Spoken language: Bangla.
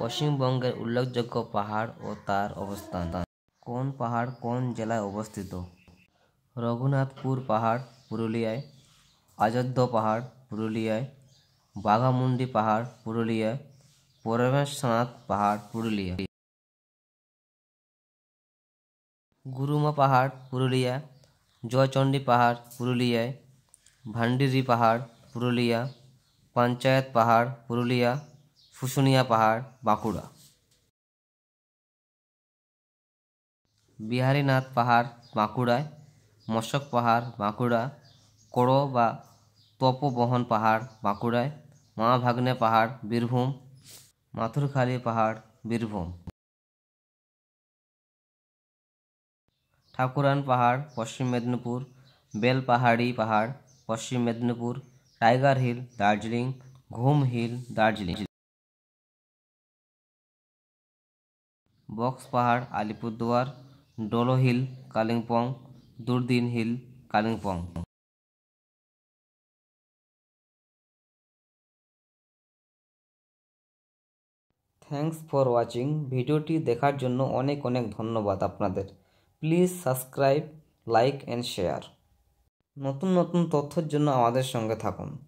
পশ্চিমবঙ্গের উল্লেখযোগ্য পাহাড় ও তার অবস্থান কোন পাহাড় কোন জেলায় অবস্থিত রঘুনাথপুর পাহাড় পুরুলিয়ায় অযোধ্যা পাহাড় পুরুলিয়ায় বাঘামুন্ডি পাহাড় পুরুলিয়ায় পরমেশনাথ পাহাড় পুরুলিয়া গুরুমা পাহাড় পুরুলিয়া জয়চণ্ডী পাহাড় পুরুলিয়ায় ভান্ডিরি পাহাড় পুরুলিয়া पंचायत पहाड़ पुरुलिया শুশুনিয়া পাহাড় বাঁকুড়া বিহারীনাথ পাহাড় বাঁকুড়ায় মশক পাহাড় বাঁকুড়া কোড়ো বা তপবহন পাহাড় বাঁকুড়ায় মা ভাগ্নে পাহাড় বীরভূম মাথুরখালী পাহাড় বীরভূম ঠাকুরান পাহাড় পশ্চিম মেদিনীপুর বেলপাহাড়ি পাহাড় পশ্চিম মেদিনীপুর টাইগার হিল দার্জিলিং ঘুম হিল দার্জিলিং বক্স পাহাড় Alipurduar Deolo hill Kalimpong Durpin hill Kalimpong thanks for watching ভিডিওটি দেখার জন্য অনেক অনেক ধন্যবাদ আপনাদের please subscribe like and share নতুন নতুন তথ্যের জন্য আমাদের সঙ্গে থাকুন